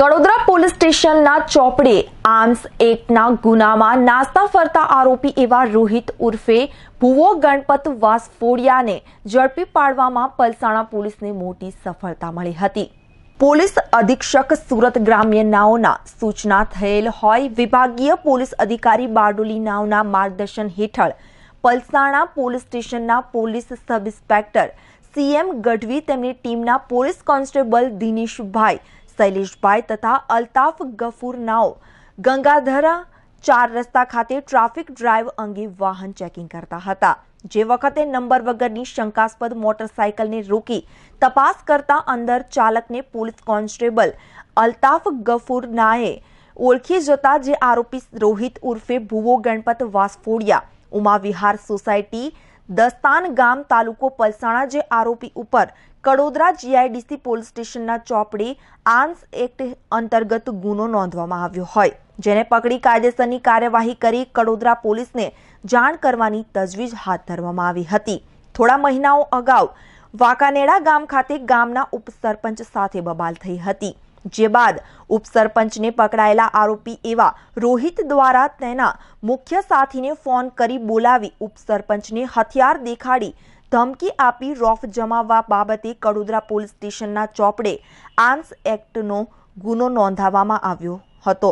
Kadodara police સ્ટેશનના ચોપડે arms એક્ટના ગુનામાં નાસ્તા ફરતા આરોપી એવા રોહિત ઉર્ફે ભુવો ગણપત વાસફોડિયાને ઝડપી પાડવામાં પલસાણા પોલીસને મોટી સફળતા મળી હતી પોલીસ અધિક્ષક સુરત ગ્રામ્ય નાઓના સૂચના થયેલ હોય વિભાગીય પોલીસ અધિકારી બારડોલી નાઓના માર્ગદર્શન હેઠળ પલસાણા પોલીસ સ્ટેશનના police sub inspector C M Gadhvi તેમની ટીમના પોલીસ કોન્સ્ટેબલ દિનેશભાઈ शैलेष भाई तथा अल्ताफ गफूर नाव गंगाधरा चार रस्ता खाते ट्राफिक ड्राइव अंगे वाहन चेकिंग करता हता। जे वक्त नंबर वगर शंकास्पद मोटरसाइकिल ने रोकी तपास करता अंदर चालक ने पुलिस कोंस्टेबल अल्ताफ गफूर नाए ओखी जता जे आरोपी रोहित उर्फे भूवो गणपत वसफोड़िया उमा विहार सोसायटी दस्तान गाम तालुको पलसाणा जे आरोपी पर કડોદરા જીઆઈડીસી પોલીસ સ્ટેશનના ચોપડી આર્મ્સ એક્ટ અંતર્ગત ગુનો નોંધવામાં આવ્યો હોય જેને પકડી કાયદેસરની કાર્યવાહી કરી કડોદરા પોલીસને જાણ કરવાની તજવીજ હાથ ધરવામાં આવી હતી થોડા મહિનાઓ અગાઉ વાંકાનેડા ગામ ખાતે ગામના ઉપસરપંચ સાથે બબાલ થઈ હતી જે બાદ ઉપસરપંચને પકડાયેલા આરોપી એવા રોહિત દ્વારા તેના મુખ્ય સાથીને ફોન કરી બોલાવી ઉપસરપંચને હથિયાર દેખાડી ધમકી આપી રોફ જમાવવા બાબતે કડોદરા પોલીસ સ્ટેશનના ચોપડે આર્મ્સ એક્ટનો ગુનો નોંધાવવામાં આવ્યો હતો